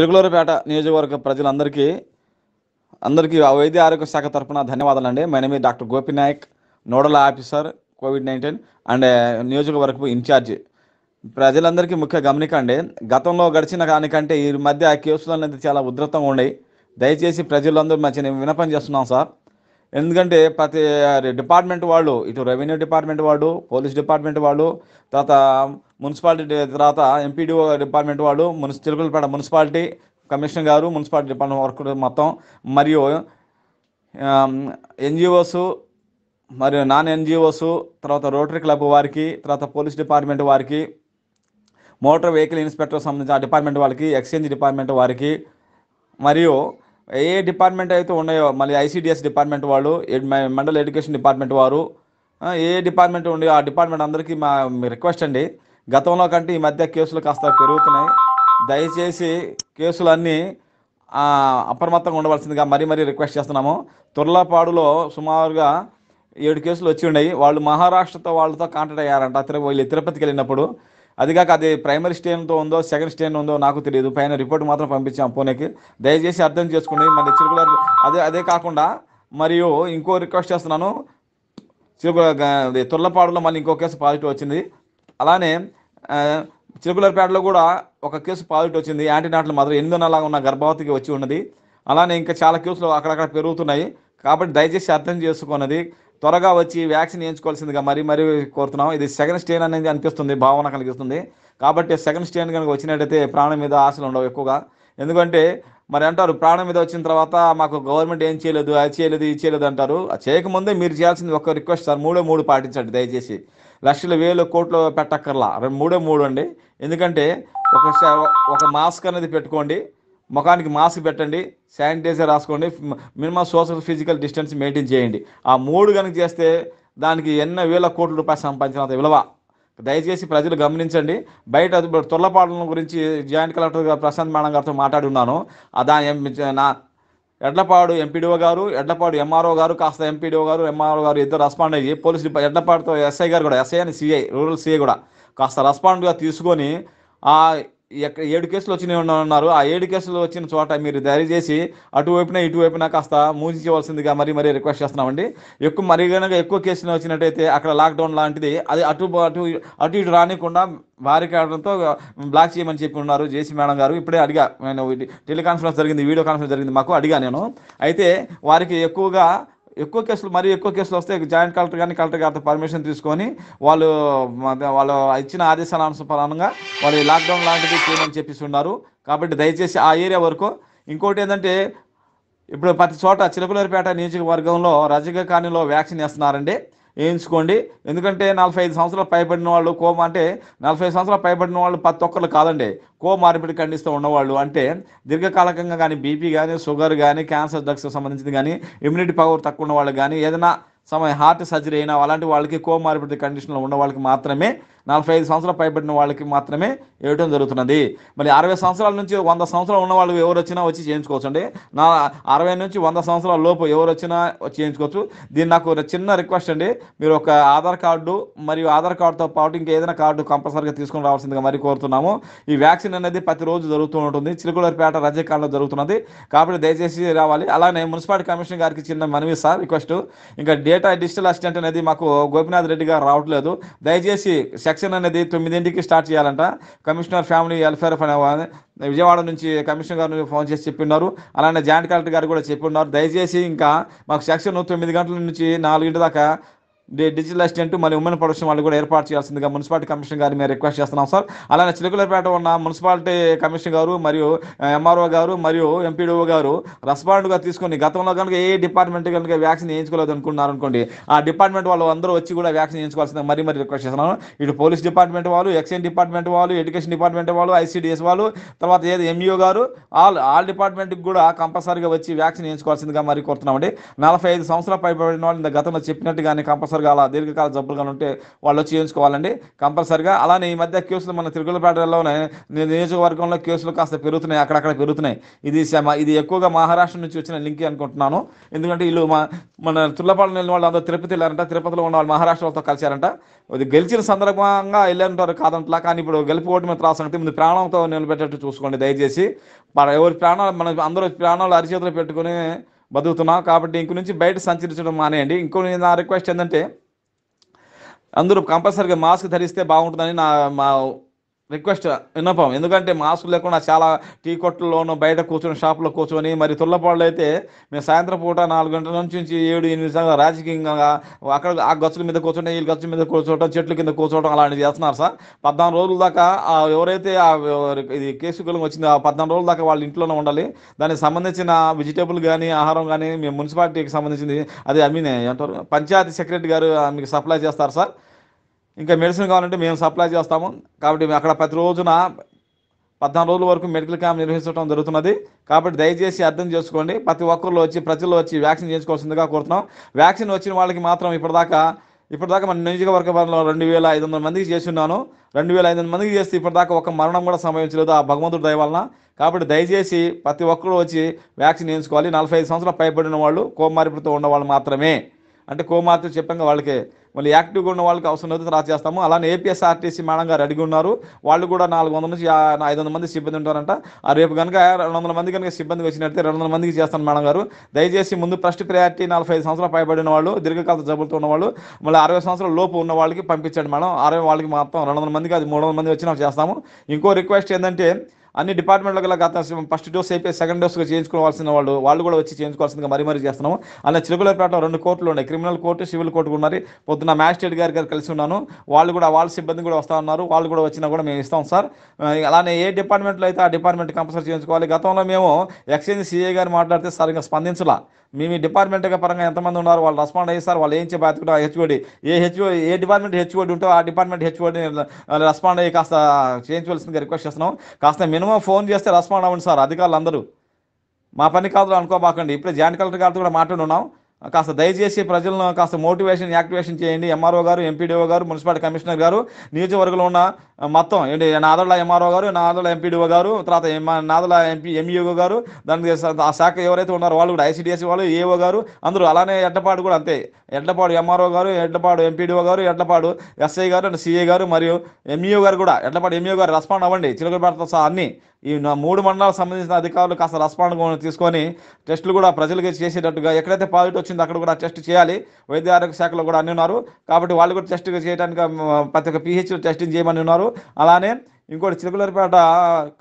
చిలుకలూరుపేట నియోజకవర్గ ప్రజలందరికీ అందరికీ వైద్య ఆరోగ్య శాఖ తరఫున ధన్యవాదాలండి my name doctor Gopinayak nodal officer covid nineteen and uh, నియోజకవర్గపు ఇన్ఛార్జ్ ప్రజలందరికీ ముఖ్య గమనిక అండి గతంలో గడిచిన కానికంటే ఈ మధ్య కేసులు అనేది చాలా ఉధృతంగా ఉన్నాయి దయచేసి ప్రజలందరూ మంచి వినపం చేస్తున్నాం సార్ ఎందుకంటే ప్రతి డిపార్ట్మెంట్ వాళ్ళు ఇటు రెవెన్యూ డిపార్ట్మెంట్ వాళ్ళు పోలీస్ డిపార్ట్మెంట్ వాళ్ళు తర్వాత మున్సిపాలిటీ తర్వాత ఎంపీడీఓ డిపార్ట్మెంట్ వాళ్ళు మున్సి తిరుపతిపేట మున్సిపాలిటీ కమిషనర్ గారు మున్సిపాలిటీ డిపార్ట్మెంట్ వర్క్ మొత్తం మరియు ఎన్జిఓస్ మరియు నాన్ ఎన్జిఓస్ తర్వాత రోటరీ క్లబ్ వారికి తర్వాత పోలీస్ డిపార్ట్మెంట్ వారికి మోటార్ వెహికల్ ఇన్స్పెక్టర్ సంబంధించిన డిపార్ట్మెంట్ వాళ్ళకి ఎక్స్చేంజ్ డిపార్ట్మెంట్ వారికి మరియు ఏ డిపార్ట్మెంట్ అయితే ఉన్నాయో మళ్ళీ ఐసీడిఎస్ డిపార్ట్మెంట్ వాళ్ళు మండల ఎడ్యుకేషన్ డిపార్ట్మెంట్ వారు ఏ డిపార్ట్మెంట్ ఉండే ఆ డిపార్ట్మెంట్ అందరికీ మా రిక్వెస్ట్ అండి గతంలో కంటే ఈ మధ్య కేసులు కాస్త పెరుగుతున్నాయి దయచేసి కేసులన్నీ అప్రమత్తంగా ఉండవలసిందిగా మరీ మరీ రిక్వెస్ట్ చేస్తున్నాము తుర్లపాడులో సుమారుగా ఏడు కేసులు వచ్చి ఉన్నాయి వాళ్ళు మహారాష్ట్రతో వాళ్ళతో కాంటాక్ట్ అయ్యారంట తిరుపతి వీళ్ళు తిరుపతికి వెళ్ళినప్పుడు అది కాక అది ప్రైమరీ స్టేన్తో ఉందో సెకండ్ స్టేన్ ఉందో నాకు తెలియదు పైన రిపోర్ట్ మాత్రం పంపించాం పూణేకి దయచేసి అర్థం చేసుకోండి మళ్ళీ చిరుకుల అదే అదే కాకుండా మరియు ఇంకో రిక్వెస్ట్ చేస్తున్నాను చిరుకుల తుర్లపాడులో మళ్ళీ ఇంకో కేసు పాజిటివ్ వచ్చింది అలానే చిరుకులపేటలో కూడా ఒక కేసు పాజిటివ్ వచ్చింది యాంటీనాటల మాత్రం ఎనిమిది ఉన్న గర్భవతికి వచ్చి ఉన్నది అలానే ఇంకా చాలా కేసులు అక్కడక్కడ పెరుగుతున్నాయి కాబట్టి దయచేసి అర్థం చేసుకున్నది త్వరగా వచ్చి వ్యాక్సిన్ వేయించుకోవాల్సిందిగా మరీ మరీ కోరుతున్నాం ఇది సెకండ్ స్టేన్ అనేది అనిపిస్తుంది భావన కలిగిస్తుంది కాబట్టి సెకండ్ స్టేన్ కనుక వచ్చినట్టయితే ప్రాణం మీద ఆశలు ఉండవు ఎక్కువగా ఎందుకంటే మరి అంటారు ప్రాణం మీద వచ్చిన తర్వాత మాకు గవర్నమెంట్ ఏం చేయలేదు అది చేయలేదు ఇది చేయలేదు అంటారు చేయకముందే మీరు చేయాల్సింది ఒక రిక్వెస్ట్ సార్ మూడో మూడు పాటించండి దయచేసి లక్షల వేలు కోట్లు పెట్టక్కర్లా మూడో మూడు అండి ఎందుకంటే ఒక ఒక మాస్క్ అనేది పెట్టుకోండి ముఖానికి మాస్క్ పెట్టండి శానిటైజర్ రాసుకోండి minimum social physical distance maintain చేయండి ఆ మూడు కనుక చేస్తే దానికి ఎన్నో వేల కోట్ల రూపాయలు సంపాదించిన విలువ దయచేసి ప్రజలు గమనించండి బయట తొల్లపాలన గురించి జాయింట్ కలెక్టర్ గారు ప్రశాంత్ మేడం గారితో మాట్లాడి ఉన్నాను దాని నా ఎడ్లపాడు ఎంపీడీఓ గారు ఎడ్లపాడు ఎంఆర్ఓ గారు కాస్త ఎంపీడీఓ గారు ఎంఆర్ఓ గారు ఇద్దరు రెస్పాండ్ అయ్యి పోలీస్ డిపా ఎడ్లపాడుతో ఎస్ఐ గారు కూడా ఎస్ఐ అని సిఐ రూరల్ సిఐ కూడా కాస్త రెస్పాండ్గా తీసుకొని ఏడు కేసులు వచ్చినాయి ఉన్నారు ఆ ఏడు కేసులు వచ్చిన చోట మీరు దయచేసి అటువైపున ఇటువైపున కాస్త మూసించవలసిందిగా మరీ మరీ రిక్వెస్ట్ చేస్తున్నామండి ఎక్కువ మరీ కనుక ఎక్కువ కేసులు వచ్చినట్టయితే అక్కడ లాక్డౌన్ లాంటిది అది అటు అటు అటు ఇటు రానికుండా వారి కారణంతో బ్లాక్ చేయమని చెప్పి ఉన్నారు జేసీ మేడం గారు ఇప్పుడే అడిగా నేను టెలికాన్ఫరెన్స్ జరిగింది వీడియో కాన్ఫరెన్స్ జరిగింది మాకు అడిగా నేను అయితే వారికి ఎక్కువగా ఎక్కువ కేసులు మరి ఎక్కువ కేసులు వస్తే జాయింట్ కలెక్టర్ కానీ కలెక్టర్ గారితో పర్మిషన్ తీసుకొని వాళ్ళు వాళ్ళు ఇచ్చిన ఆదేశాల అనుసరంగా వాళ్ళు లాక్డౌన్ లాంటిది చేయమని చెప్పిస్తున్నారు కాబట్టి దయచేసి ఆ ఏరియా వరకు ఇంకోటి ఏంటంటే ఇప్పుడు ప్రతి చోట చిలకలూరిపేట నియోజకవర్గంలో రజక కాలనీలో వ్యాక్సిన్ వేస్తున్నారండి వేయించుకోండి ఎందుకంటే నలభై ఐదు సంవత్సరాలు పైబడిన వాళ్ళు కోమ అంటే నలభై సంవత్సరాలు పైబడిన వాళ్ళు పత్తి ఒక్కరు కాదండి కో మార్పిడి ఖండిస్తూ ఉన్నవాళ్ళు అంటే దీర్ఘకాలకంగా కానీ బీపీ కానీ షుగర్ కానీ క్యాన్సర్ డ్రగ్స్కి సంబంధించింది కానీ ఇమ్యూనిటీ పవర్ తక్కువ ఉన్న వాళ్ళు కానీ ఏదైనా సమయం హార్ట్ సర్జరీ అయినా అలాంటి వాళ్ళకి కో మార్పిడి కండిషన్లో ఉన్న వాళ్ళకి మాత్రమే నలభై ఐదు సంవత్సరాలు పైబడిన వాళ్ళకి మాత్రమే ఇవ్వడం జరుగుతున్నది మరి అరవై సంవత్సరాల నుంచి వంద సంవత్సరాలు ఉన్న వాళ్ళు ఎవరు వచ్చినా వచ్చి చేయించుకోవచ్చు అండి నా అరవై నుంచి వంద సంవత్సరాల లోపు ఎవరు వచ్చినా చేయించుకోవచ్చు దీన్ని నాకు చిన్న రిక్వెస్ట్ అండి మీరు ఒక ఆధార్ కార్డు మరియు ఆధార్ కార్డుతో పాటు ఇంకా ఏదైనా కార్డు కంపల్సరీగా తీసుకుని రావాల్సిందిగా మరి కోరుతున్నాము ఈ వ్యాక్సిన్ అనేది ప్రతిరోజు జరుగుతూ ఉంటుంది చిలుకూలపేట రజకాలంలో జరుగుతున్నది కాబట్టి దయచేసి రావాలి అలానే మున్సిపాలిటీ కమిషనర్ గారికి చిన్న మనవి సార్ రిక్వెస్ట్ ఇంకా డేటా డిజిటల్ అసిస్టెంట్ అనేది మాకు గోపినాథ్ రెడ్డి గారు రావట్లేదు దయచేసి సెక్షన్ సెక్షన్ అనేది తొమ్మిదింటికి స్టార్ట్ చేయాలంట కమిషనర్ ఫ్యామిలీ వెల్ఫేర్ విజయవాడ నుంచి కమిషనర్ గారు ఫోన్ చేసి చెప్పిన్నారు అలానే జాయింట్ కలెక్టర్ గారు కూడా చెప్పిన్నారు దయచేసి ఇంకా మాకు సెక్షన్ తొమ్మిది గంటల నుంచి నాలుగింటి దాకా డిజిటల్ అసిస్టెంట్ మరియు ఉమెన్ ప్రొడక్షన్ వాళ్ళు కూడా ఏర్పాటు చేయాల్సిందిగా మున్సిపాలిటీ కమిషన్ గారు మేము రిక్వెస్ట్ చేస్తున్నాం సార్ అలానే చిలుకలపేట ఉన్న మున్సిపాలిటీ కమిషన్ గారు మరియు ఎంఆర్ఓ గారు మరియు ఎంపీడీఓ గారు రెస్పాండ్గా తీసుకొని గతంలో కనుక ఏ డిపార్ట్మెంట్ కనుక వ్యాక్సిన్ వేయించుకోలేదు అనుకున్నారు అనుకోండి ఆ డిపార్ట్మెంట్ వాళ్ళు అందరూ వచ్చి కూడా వ్యాక్సిన్ వేయించుకోవాల్సింది మరీ మరీ రిక్వెస్ట్ చేస్తున్నాను ఇటు పోలీస్ డిపార్ట్మెంట్ వాళ్ళు ఎక్సైజ్ డిపార్ట్మెంట్ వాళ్ళు ఎడ్యుకేషన్ డిపార్ట్మెంట్ వాళ్ళు ఐసీడిఎస్ వాళ్ళు తర్వాత ఏది ఎంఈఓ గారు ఆల్ ఆల్ డిపార్ట్మెంట్కి కూడా కంపల్సరీగా వచ్చి వ్యాక్సిన్ వేయించుకోవాల్సిందిగా మరి కోరుతున్నామండి నలభై ఐదు సంవత్సరాల పైబడిన వాళ్ళు గతంలో చెప్పినట్టుగానే కంపల్సరీ కంపల్సరిగా అలా దీర్ఘకాల జబ్బులుగా ఉంటే వాళ్ళు వచ్చి చేయించుకోవాలండి కంపల్సరిగా అలానే ఈ మధ్య కేసులు మన తిరుగులపేటలోనే నియోజకవర్గంలో కేసులు కాస్త పెరుగుతున్నాయి అక్కడక్కడ పెరుగుతున్నాయి ఇది ఇది ఎక్కువగా మహారాష్ట్ర నుంచి వచ్చిన లింక్ అనుకుంటున్నాను ఎందుకంటే వీళ్ళు మా మన తుల్లపాలెం వెళ్ళిన వాళ్ళు అందరూ తిరుపతి వెళ్ళారంట తిరుపతిలో ఉన్న వాళ్ళు మహారాష్ట్రతో కలిశారంట ఇది గెలిచిన సందర్భంగా వెళ్ళారంటారు కాదంట్లా కానీ ఇప్పుడు గెలిపి ఓటమి త్రాసం అంటే ముందు ప్రాణంతో నిలబెట్టేట్టు చూసుకోండి దయచేసి ఎవరి ప్రాణాలు మన అందరూ ప్రాణాలు అరిచేతులు పెట్టుకుని బతుకుతున్నాం కాబట్టి ఇంక నుంచి బయట సంచరించడం మానేయండి ఇంకో నా రిక్వెస్ట్ ఏంటంటే అందరూ కంపల్సరీగా మాస్క్ ధరిస్తే బాగుంటుందని నా మా రిక్వెస్ట్ విన్నపం ఎందుకంటే మాస్క్ లేకుండా చాలా టీ కొట్లలోనూ బయట కూర్చొని షాపులో కూర్చొని మరి తుల్లపాళ్ళు అయితే మేము సాయంత్రం పూట నాలుగు గంటల నుంచి ఏడు ఎనిమిది సార్ రాజకీయంగా అక్కడ ఆ గచ్చుల మీద కూర్చొని ఈ గచ్చుల మీద కూర్చోవడం చెట్ల కింద కూర్చోవడం అలాంటివి చేస్తున్నారు సార్ పద్నాలుగు రోజుల దాకా ఎవరైతే ఆ ఇది కేసు కులం వచ్చిందో ఆ పద్నాలుగు రోజుల దాకా వాళ్ళ ఇంట్లోనే ఉండాలి దానికి సంబంధించిన వెజిటేబుల్ కానీ ఆహారం కానీ మేము మున్సిపాలిటీకి సంబంధించింది అది అమ్మినే అంటారు పంచాయతీ సెక్రటరీ గారు మీకు సప్లై చేస్తారు సార్ ఇంకా మెడిసిన్ కావాలంటే మేము సప్లై చేస్తాము కాబట్టి అక్కడ ప్రతి రోజున పద్నాలుగు రోజుల వరకు మెడికల్ క్యాంప్ నిర్వహించడం జరుగుతున్నది కాబట్టి దయచేసి అర్థం చేసుకోండి ప్రతి ఒక్కరిలో వచ్చి ప్రజల్లో వచ్చి వ్యాక్సిన్ చేసుకోవాల్సిందిగా కోరుతున్నాం వ్యాక్సిన్ వచ్చిన వాళ్ళకి మాత్రం ఇప్పటిదాకా ఇప్పటిదాకా మన నియోజకవర్గంలో రెండు వేల ఐదు వందల మందికి చేస్తున్నాను రెండు వేల ఐదు వందల మందికి చేస్తే ఇప్పటిదాకా ఒక మరణం కూడా సంభవించలేదు ఆ భగవంతుడు దయ వలన కాబట్టి దయచేసి ప్రతి ఒక్కరు వచ్చి వ్యాక్సిన్ వేయించుకోవాలి నలభై ఐదు సంవత్సరాలు పైబడిన వాళ్ళు కోమారిపుతో ఉన్నవాళ్ళు మాత్రమే అంటే కోమార్తె చెప్పంగా వాళ్ళకి మళ్ళీ యాక్టివ్గా ఉన్న వాళ్ళకి అవసరం అయితే తర్వాత చేస్తాము అలానే ఏపీఎస్ఆర్టీసీ మేడం గారు అడిగి ఉన్నారు వాళ్ళు కూడా నాలుగు వందల నుంచి ఐదు వందల మంది సిబ్బంది ఉంటారంట ఆ రేపు కనుక రెండు వందల మంది కనుక సిబ్బంది వచ్చినట్లయితే రెండు వందల మందికి చేస్తాను మేడం గారు దయచేసి ముందు ఫస్ట్ ప్రయారిటీ నలభై ఐదు సంవత్సరాలు పైబడిన వాళ్ళు దీర్ఘకాల జబ్బులతో ఉన్నవాళ్ళు మళ్ళీ అరవై సంవత్సరాల లోపు ఉన్న వాళ్ళకి పంపించండి మేడం అరవై వాళ్ళకి మాత్రం రెండు వందల మందికి అది మూడు వందల మంది వచ్చినా చేస్తాము ఇంకో రిక్వెస్ట్ ఏంటంటే అన్ని డిపార్ట్మెంట్లకు గల గత ఫస్ట్ డోస్ అయిపోయి సెకండ్ డోస్గా చేయించుకోవాల్సిన వాళ్ళు వాళ్ళు కూడా వచ్చి చేయించుకోవాల్సిందిగా మరీ మరీ చేస్తున్నాము అలా చిలుకలపేటలో రెండు కోర్టులు ఉన్నాయి క్రిమినల్ కోర్టు సివిల్ కోర్టు కూడా మరి పొద్దున మ్యాజిస్ట్రేట్ గారి గారు కలిసి ఉన్నాను వాళ్ళు కూడా వాళ్ళ సిబ్బంది కూడా వస్తూ ఉన్నారు వాళ్ళు కూడా వచ్చినా కూడా మేము ఇస్తాం సార్ అలానే ఏ డిపార్ట్మెంట్లో అయితే ఆ డిపార్ట్మెంట్ కంపల్సరీ చేయించుకోవాలి గతంలో మేము ఎక్స్చేంజ్ సీఏ గారు మాట్లాడితే సరిగ్గా స్పందించలా మీ మీ డిపార్ట్మెంట్ పరంగా ఎంతమంది ఉన్నారు వాళ్ళు రెస్పాండ్ అయ్యి సార్ వాళ్ళు ఏం చెప్పారు హెచ్ఓడి ఏ హెచ్ఓ ఏ డిపార్ట్మెంట్ హెచ్ఓడి ఉంటే ఆ డిపార్ట్మెంట్ హెచ్ఓడి రెస్పాండ్ అయ్యి కాస్త చేయించవలసిందిగా రిక్వెస్ట్ చేస్తున్నాం కాస్త మినిమం ఫోన్ చేస్తే రెస్పాండ్ అవ్వండి సార్ అధికారులు అందరూ మా పని కాదు అనుకోబాకండి ఇప్పుడే జాయింట్ కలెక్టర్ గారితో కూడా మాట్లాడున్నాం కాస్త దయచేసి ప్రజలను కాస్త మోటివేషన్ యాక్టివేషన్ చేయండి ఎంఆర్ఓ గారు ఎంపీడీఓ గారు మున్సిపాలిటీ కమిషనర్ గారు నియోజకవర్గంలో ఉన్న మొత్తం ఏంటి నాదళ్ళ ఎంఆర్ఓ గారు నాదళ్ళ ఎంపీడీఓ గారు తర్వాత నాదొల్ల ఎంపీ ఎంఈఓ గారు దానికి ఆ శాఖ ఎవరైతే ఉన్నారో వాళ్ళు కూడా ఐసీడీఎస్ వాళ్ళు ఏఓ గారు అందరూ అలానే ఎడ్లపాడు కూడా అంతే ఎడ్లపాడు ఎంఆర్ఓ గారు ఎడ్లపాడు ఎంపీడీఓ గారు ఎడ్లపాడు ఎస్ఐ గారు అండ్ సిఏ గారు మరియు ఎంఈఓ గారు కూడా ఎడ్లపాడు ఎంఈఓ గారు రెస్పాండ్ అవ్వండి చిలకలపేటతో సహా అన్ని ఈ మూడు మండలాలకు సంబంధించిన అధికారులు కాస్త రెస్పాండ్ తీసుకొని టెస్టులు కూడా ప్రజలకి చేసేటట్టుగా ఎక్కడైతే పాజిటివ్ వచ్చిందో అక్కడ కూడా టెస్ట్ చేయాలి వైద్య ఆరోగ్య శాఖలో కూడా అన్ని ఉన్నారు కాబట్టి వాళ్ళు కూడా టెస్ట్ చేయడానికి ప్రతి ఒక్క పీహెచ్ టెస్టింగ్ చేయమని ఉన్నారు అలానే ఇంకోటి చిలకలూరిపేట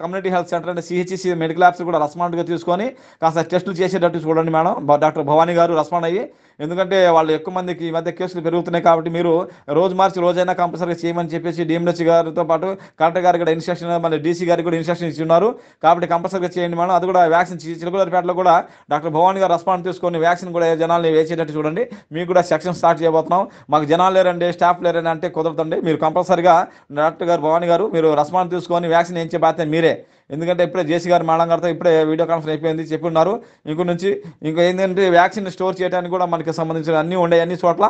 కమ్యూనిటీ హెల్త్ సెంటర్ అంటే సిహెచ్సి e మెడికల్ యాప్స్ కూడా రెస్పాండ్గా తీసుకొని కాస్త టెస్టులు చేసేటట్టు చూడండి మేడం డాక్టర్ భవానీ గారు రెస్పాండ్ అయ్యి ఎందుకంటే వాళ్ళు ఎక్కువ మందికి ఈ మధ్య కేసులు పెరుగుతున్నాయి కాబట్టి మీరు రోజు మార్చి రోజైనా కంపల్సరీ చేయమని చెప్పేసి డిఎంహెచ్ గారితో పాటు కలెక్టర్ గారు కూడా ఇన్స్ట్రక్షన్ మళ్ళీ డీసీ గారికి కూడా ఇన్స్ట్రక్షన్ ఉన్నారు కాబట్టి కంపల్సరీగా చేయండి మనం అది కూడా వ్యాక్సిన్ చిలుకూరిపేటలో కూడా డాక్టర్ భవాన్ గారు రెస్పాండ్ తీసుకొని వ్యాక్సిన్ కూడా జనాల్ని వేసేటట్టు చూడండి మీకు కూడా సెక్షన్ స్టార్ట్ చేయబోతున్నాం మాకు జనాలు లేరండి స్టాఫ్ లేరండి అంటే కుదరదండి మీరు కంపల్సరీగా డాక్టర్ గారు భవాని గారు మీరు రెస్పాండ్ తీసుకొని వ్యాక్సిన్ వేయించే బాధ్యత మీరే ఎందుకంటే ఇప్పుడే జేసీ గారు మేడం గారితో ఇప్పుడే వీడియో కాన్ఫరెన్స్ అయిపోయింది చెప్పి ఉన్నారు ఇంకో నుంచి ఇంకో ఏంటంటే వ్యాక్సిన్ స్టోర్ చేయడానికి కూడా మనకి సంబంధించిన అన్నీ ఉండే అన్ని చోట్ల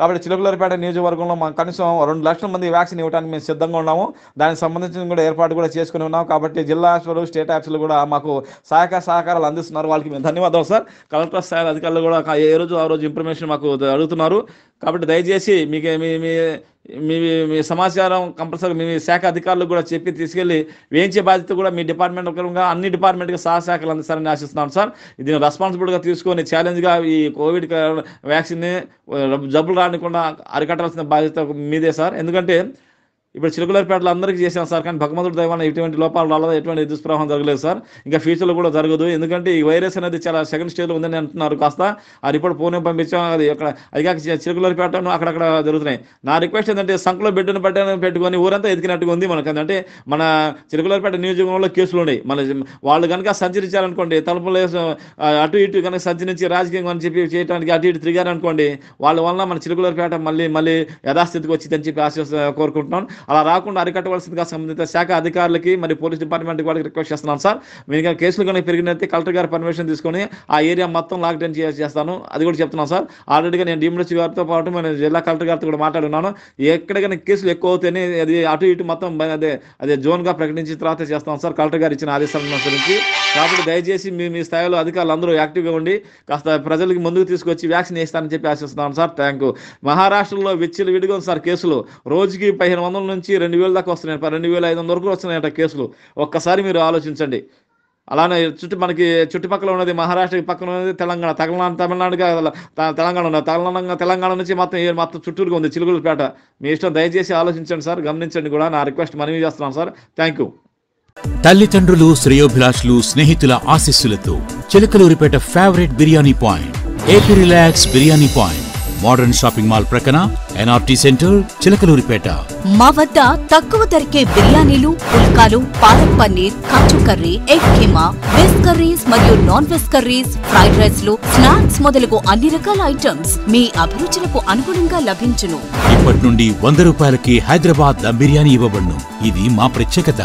కాబట్టి చిలుకలరిపేట నియోజకవర్గంలో మనం కనీసం రెండు లక్షల మంది వ్యాక్సిన్ ఇవ్వడానికి మేము సిద్ధంగా ఉన్నాము దానికి సంబంధించిన కూడా ఏర్పాటు కూడా చేసుకుని ఉన్నాం కాబట్టి జిల్లా ఆఫీసులు స్టేట్ ఆఫీసులు కూడా మాకు సహాయక సహకారాలు అందిస్తున్నారు వాళ్ళకి మేము ధన్యవాదాలు సార్ కలెక్టర్ స్థాయి అధికారులు కూడా ఏ రోజు ఆ రోజు ఇన్ఫర్మేషన్ మాకు అడుగుతున్నారు కాబట్టి దయచేసి మీకు మీ మీ మీ సమాచారం కంపల్సరీ మీ శాఖ అధికారులకు కూడా చెప్పి తీసుకెళ్ళి వేయించే బాధ్యత కూడా మీ డిపార్ట్మెంట్ ఒకరుగా అన్ని డిపార్ట్మెంట్కి శాఖలు అందిస్తారని ఆశిస్తున్నాను సార్ దీన్ని రెస్పాన్సిబుల్గా తీసుకొని ఛాలెంజ్గా ఈ కోవిడ్ వ్యాక్సిన్ని జబ్బులు రానికుండా అరికట్టాల్సిన బాధ్యత మీదే సార్ ఎందుకంటే ఇప్పుడు చిలుకలపేటలో అందరికీ చేశాం సార్ కానీ భగవంతుడు దైవాన్ని ఎటువంటి లోపాలు రాలేదు ఎటువంటి దుష్ప్రభావం జరగలేదు సార్ ఇంకా ఫ్యూచర్లో కూడా జరగదు ఎందుకంటే ఈ వైరస్ అనేది చాలా సెకండ్ స్టేజ్లో ఉందని అంటున్నారు కాస్త ఆ రిపోర్ట్ పూర్ణం పంపించాం అది అక్కడ అది కాక చిలుకలపేటను అక్కడక్కడ జరుగుతున్నాయి నా రిక్వెస్ట్ ఏంటంటే సంఖలో బిడ్డను పెట్టని పెట్టుకొని ఊరంతా ఎదికినట్టుగా ఉంది మనకు అంటే మన చిలుకలపేట నియోజకవర్గంలో కేసులు ఉన్నాయి మన వాళ్ళు కనుక సంచరించారనుకోండి తలుపులు అటు ఇటు కనుక సంచరించి రాజకీయం అని చెప్పి చేయడానికి అటు ఇటు తిరిగారనుకోండి వాళ్ళ వల్ల మన చిలుకలపేట మళ్ళీ మళ్ళీ యథాస్థితికి వచ్చిందని చెప్పి ఆశ కోరుకుంటున్నాను అలా రాకుండా అరికట్టవలసిందిగా సంబంధిత శాఖ అధికారులకి మరి పోలీస్ డిపార్ట్మెంట్ వాళ్ళకి రిక్వెస్ట్ చేస్తున్నాను సార్ మీరు కానీ కేసులు కానీ పెరిగినైతే కలెక్టర్ గారు పర్మిషన్ తీసుకొని ఆ ఏరియా మొత్తం లాక్డౌన్ చేస్తాను అది కూడా చెప్తున్నాను సార్ ఆల్రెడీగా నేను డిఎండిసి గారితో పాటు నేను జిల్లా కలెక్టర్ గారితో కూడా మాట్లాడున్నాను ఎక్కడికైనా కేసులు ఎక్కువ అవుతాయని అది అటు ఇటు మొత్తం అదే అదే జోన్గా ప్రకటించిన తర్వాత చేస్తాం సార్ కలెక్టర్ గారు ఇచ్చిన ఆదేశాలను అనుసరించి కాబట్టి దయచేసి మీ మీ స్థాయిలో అధికారులు అందరూ యాక్టివ్గా ఉండి కాస్త ప్రజలకి ముందుకు తీసుకొచ్చి వ్యాక్సిన్ వేస్తానని చెప్పి ఆశిస్తున్నాను సార్ థ్యాంక్ యూ మహారాష్ట్రలో విచ్చిలు విడిగా సార్ కేసులు రోజుకి పదిహేను వందల నుంచి రెండు వేల దాకా వస్తున్నాయి రెండు వేల ఐదు వందల వరకు వస్తున్నాయట కేసులు ఒక్కసారి మీరు ఆలోచించండి అలానే చుట్టూ మనకి చుట్టుపక్కల ఉన్నది మహారాష్ట్ర పక్కన ఉన్నది తెలంగాణ తమిళనాడు తమిళనాడుగా తెలంగాణ ఉన్నది తెలంగాణ తెలంగాణ నుంచి మొత్తం మొత్తం చుట్టూరుగా ఉంది చిలుగులపేట మీ ఇష్టం దయచేసి ఆలోచించండి సార్ గమనించండి కూడా నా రిక్వెస్ట్ మనవి చేస్తున్నాను సార్ థ్యాంక్ యూ తల్లిదండ్రులు శ్రేయోభిలాషులు స్నేహితుల ఆశీస్సులతో Chilakaluripet favourite biryani point AP relax biryani point modern shopping mall ప్రక్కన ఎన్ఆర్టీ సెంటర్ చిలకలూరిపేట మా వద్ద తక్కువ ధరకే బిర్యానీలు పుల్కాలు palak paneer kaju curry egg keema veg curries మరియు non veg curries fried rice లు స్నాక్స్ మొదలగు అన్ని రకాల ఐటమ్స్ మీ అభిరుచులకు అనుగుణంగా లభించును ఇప్పటి నుండి వంద రూపాయలకి హైదరాబాద్ దమ్ బిర్యానీ ఇవ్వబడును ఇది మా ప్రత్యేకత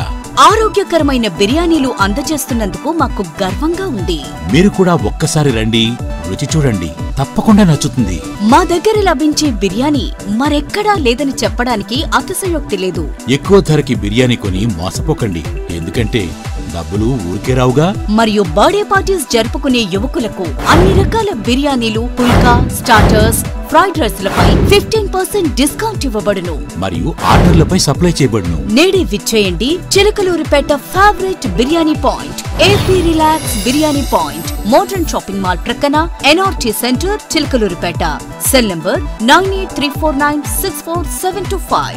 ఆరోగ్యకరమైన బిర్యానీలు అందజేస్తున్నందుకు మాకు గర్వంగా ఉంది మీరు కూడా ఒక్కసారి రండి రుచి చూడండి తప్పకుండా నచ్చుతుంది మా దగ్గర లభించే బిర్యానీ మరెక్కడా లేదని చెప్పడానికి అతిశయోక్తి లేదు ఎక్కువ ధరకి బిర్యానీ కొని మోసపోకండి ఎందుకంటే డబ్బులు ఊరికే రావుగా మరియు బర్త్డే పార్టీస్ జరుపుకునే యువకులకు అన్ని రకాల బిర్యానీలు పుల్కా స్టార్టర్స్ ఫ్రైడ్ రైస్ లపై ఫిఫ్టీన్ పర్సెంట్ డిస్కౌంట్ ఇవ్వబడును మరియు ఆర్డర్లపై సప్లై చేయబడును నేడే విచ్చేయండి Chilakaluripet favourite biryani point AP relax biryani point modern shopping mall ప్రక్కన NRT centre Chilakaluripet cell number nine eight three four nine six four seven two five